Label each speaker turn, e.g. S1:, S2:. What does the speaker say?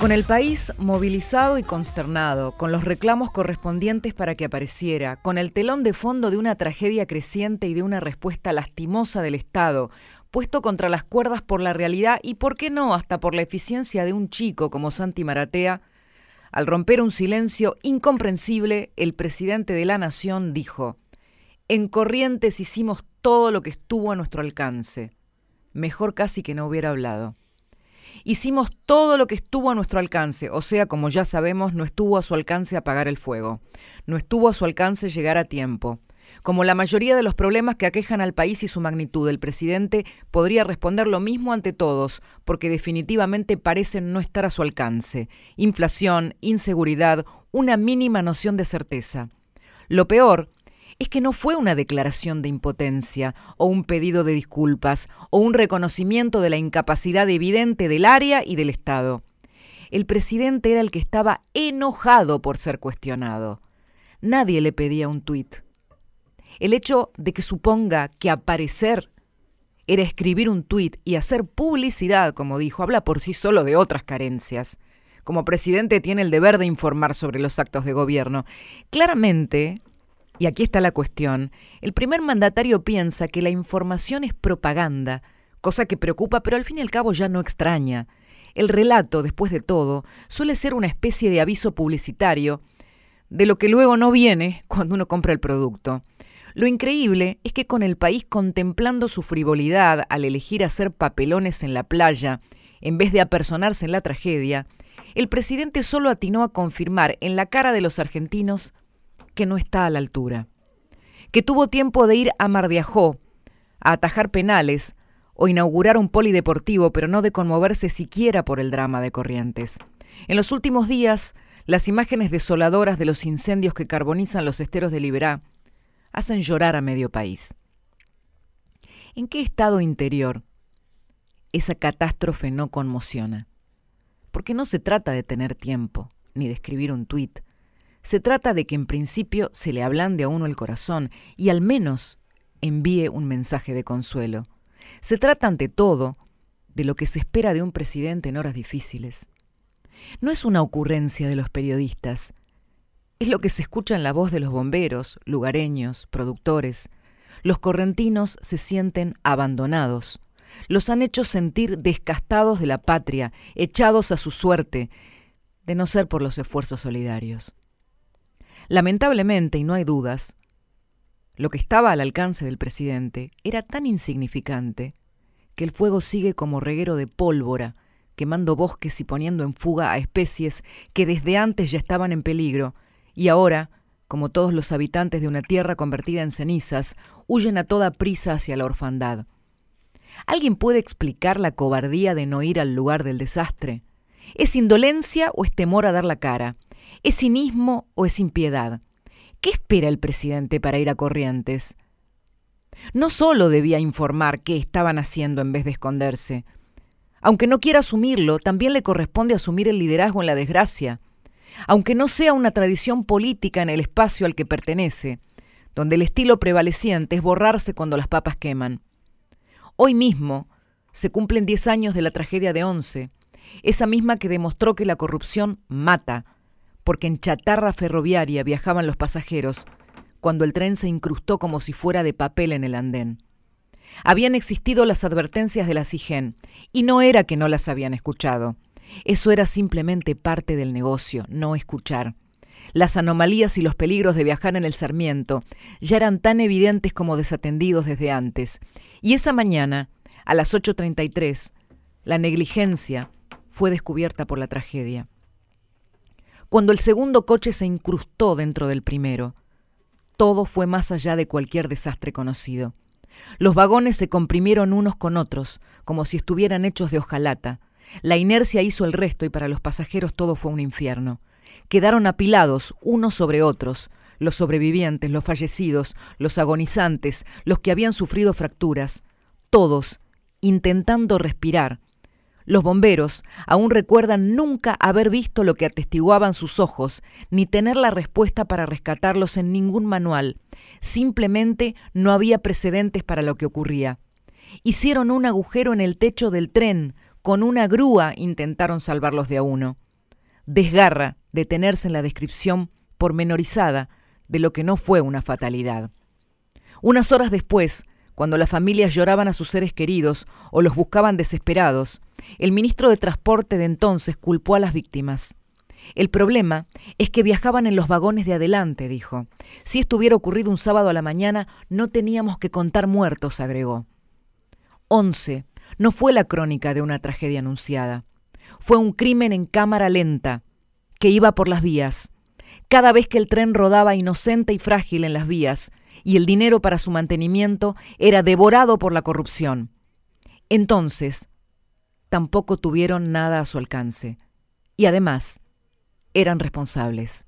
S1: Con el país movilizado y consternado, con los reclamos correspondientes para que apareciera, con el telón de fondo de una tragedia creciente y de una respuesta lastimosa del Estado, puesto contra las cuerdas por la realidad y, por qué no, hasta por la eficiencia de un chico como Santi Maratea, al romper un silencio incomprensible, el presidente de la Nación dijo, en Corrientes hicimos todo lo que estuvo a nuestro alcance. Mejor casi que no hubiera hablado. Hicimos todo lo que estuvo a nuestro alcance, o sea, como ya sabemos, no estuvo a su alcance apagar el fuego, no estuvo a su alcance llegar a tiempo. Como la mayoría de los problemas que aquejan al país y su magnitud, el presidente podría responder lo mismo ante todos, porque definitivamente parecen no estar a su alcance. Inflación, inseguridad, una mínima noción de certeza. Lo peor es que no fue una declaración de impotencia o un pedido de disculpas o un reconocimiento de la incapacidad evidente del área y del Estado. El presidente era el que estaba enojado por ser cuestionado. Nadie le pedía un tuit. El hecho de que suponga que aparecer era escribir un tuit y hacer publicidad, como dijo, habla por sí solo de otras carencias. Como presidente tiene el deber de informar sobre los actos de gobierno. Claramente, y aquí está la cuestión. El primer mandatario piensa que la información es propaganda, cosa que preocupa pero al fin y al cabo ya no extraña. El relato, después de todo, suele ser una especie de aviso publicitario de lo que luego no viene cuando uno compra el producto. Lo increíble es que con el país contemplando su frivolidad al elegir hacer papelones en la playa, en vez de apersonarse en la tragedia, el presidente solo atinó a confirmar en la cara de los argentinos que no está a la altura, que tuvo tiempo de ir a Ajó, a atajar penales o inaugurar un polideportivo, pero no de conmoverse siquiera por el drama de Corrientes. En los últimos días, las imágenes desoladoras de los incendios que carbonizan los esteros de Liberá hacen llorar a medio país. ¿En qué estado interior esa catástrofe no conmociona? Porque no se trata de tener tiempo, ni de escribir un tuit, se trata de que en principio se le ablande a uno el corazón y al menos envíe un mensaje de consuelo. Se trata ante todo de lo que se espera de un presidente en horas difíciles. No es una ocurrencia de los periodistas, es lo que se escucha en la voz de los bomberos, lugareños, productores. Los correntinos se sienten abandonados. Los han hecho sentir descastados de la patria, echados a su suerte, de no ser por los esfuerzos solidarios. Lamentablemente, y no hay dudas, lo que estaba al alcance del presidente era tan insignificante que el fuego sigue como reguero de pólvora, quemando bosques y poniendo en fuga a especies que desde antes ya estaban en peligro, y ahora, como todos los habitantes de una tierra convertida en cenizas, huyen a toda prisa hacia la orfandad. ¿Alguien puede explicar la cobardía de no ir al lugar del desastre? ¿Es indolencia o es temor a dar la cara? ¿Es cinismo o es impiedad? ¿Qué espera el presidente para ir a Corrientes? No solo debía informar qué estaban haciendo en vez de esconderse. Aunque no quiera asumirlo, también le corresponde asumir el liderazgo en la desgracia. Aunque no sea una tradición política en el espacio al que pertenece, donde el estilo prevaleciente es borrarse cuando las papas queman. Hoy mismo se cumplen 10 años de la tragedia de Once, esa misma que demostró que la corrupción mata, porque en chatarra ferroviaria viajaban los pasajeros, cuando el tren se incrustó como si fuera de papel en el andén. Habían existido las advertencias de la CIGEN, y no era que no las habían escuchado. Eso era simplemente parte del negocio, no escuchar. Las anomalías y los peligros de viajar en el Sarmiento ya eran tan evidentes como desatendidos desde antes. Y esa mañana, a las 8.33, la negligencia fue descubierta por la tragedia cuando el segundo coche se incrustó dentro del primero. Todo fue más allá de cualquier desastre conocido. Los vagones se comprimieron unos con otros, como si estuvieran hechos de hojalata. La inercia hizo el resto y para los pasajeros todo fue un infierno. Quedaron apilados unos sobre otros, los sobrevivientes, los fallecidos, los agonizantes, los que habían sufrido fracturas, todos intentando respirar, los bomberos aún recuerdan nunca haber visto lo que atestiguaban sus ojos, ni tener la respuesta para rescatarlos en ningún manual. Simplemente no había precedentes para lo que ocurría. Hicieron un agujero en el techo del tren, con una grúa intentaron salvarlos de a uno. Desgarra detenerse en la descripción pormenorizada de lo que no fue una fatalidad. Unas horas después, cuando las familias lloraban a sus seres queridos o los buscaban desesperados, el ministro de Transporte de entonces culpó a las víctimas. El problema es que viajaban en los vagones de adelante, dijo. Si esto hubiera ocurrido un sábado a la mañana, no teníamos que contar muertos, agregó. 11. No fue la crónica de una tragedia anunciada. Fue un crimen en cámara lenta, que iba por las vías. Cada vez que el tren rodaba inocente y frágil en las vías, y el dinero para su mantenimiento era devorado por la corrupción. Entonces, tampoco tuvieron nada a su alcance. Y además, eran responsables.